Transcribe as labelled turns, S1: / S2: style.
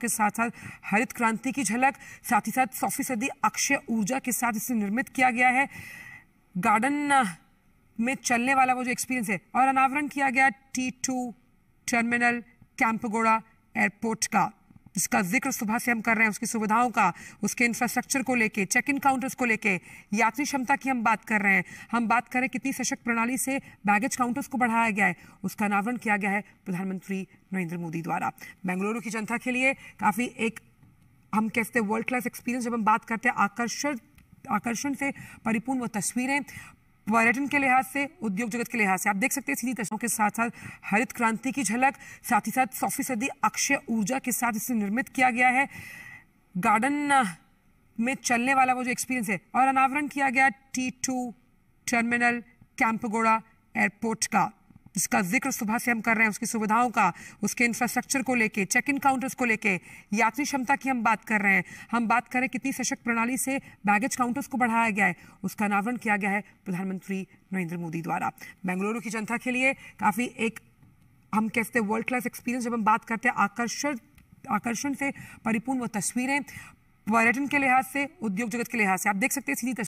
S1: के साथ साथ हरित क्रांति की झलक साथ ही साथ सौ फीसदी अक्षय ऊर्जा के साथ इसे निर्मित किया गया है गार्डन में चलने वाला वो जो एक्सपीरियंस है और अनावरण किया गया T two terminal Kempegowda airport का जिसका जिक्र सुबह से हम कर रहे हैं उसकी सुविधाओं का उसके इंफ्रास्ट्रक्चर को लेके चेक इन काउंटर्स को लेके यात्री क्षमता की हम बात कर रहे हैं हम बात करें कितनी सशक्त प्रणाली से बैगेज काउंटर्स को बढ़ाया गया है उसका अनावरण किया गया है प्रधानमंत्री नरेंद्र मोदी द्वारा बेंगलुरु की जनता के लिए काफ़ी एक हम कहते हैं वर्ल्ड क्लास एक्सपीरियंस जब हम बात करते हैं आकर्षण आकर्षण से परिपूर्ण वो तस्वीरें पर्यटन के लिहाज से उद्योग जगत के लिहाज से आप देख सकते हैं सीधी तस्वीरों के साथ साथ हरित क्रांति की झलक साथ ही साथ सौ फीसदी अक्षय ऊर्जा के साथ इसे निर्मित किया गया है गार्डन में चलने वाला वो जो एक्सपीरियंस है और अनावरण किया गया T two terminal Kempegowda airport का जिसका जिक्र सुबह से हम कर रहे हैं उसकी सुविधाओं का उसके इंफ्रास्ट्रक्चर को लेके चेक इन काउंटर्स को लेके यात्री क्षमता की हम बात कर रहे हैं हम बात करें कितनी सशक्त प्रणाली से बैगेज काउंटर्स को बढ़ाया गया है उसका अनावरण किया गया है प्रधानमंत्री नरेंद्र मोदी द्वारा बेंगलुरु की जनता के लिए काफ़ी एक हम कहते हैं वर्ल्ड क्लास एक्सपीरियंस जब हम बात करते हैं आकर्षण आकर्षण से परिपूर्ण वो तस्वीरें पर्यटन के लिहाज से उद्योग जगत के लिहाज से आप देख सकते हैं सीधी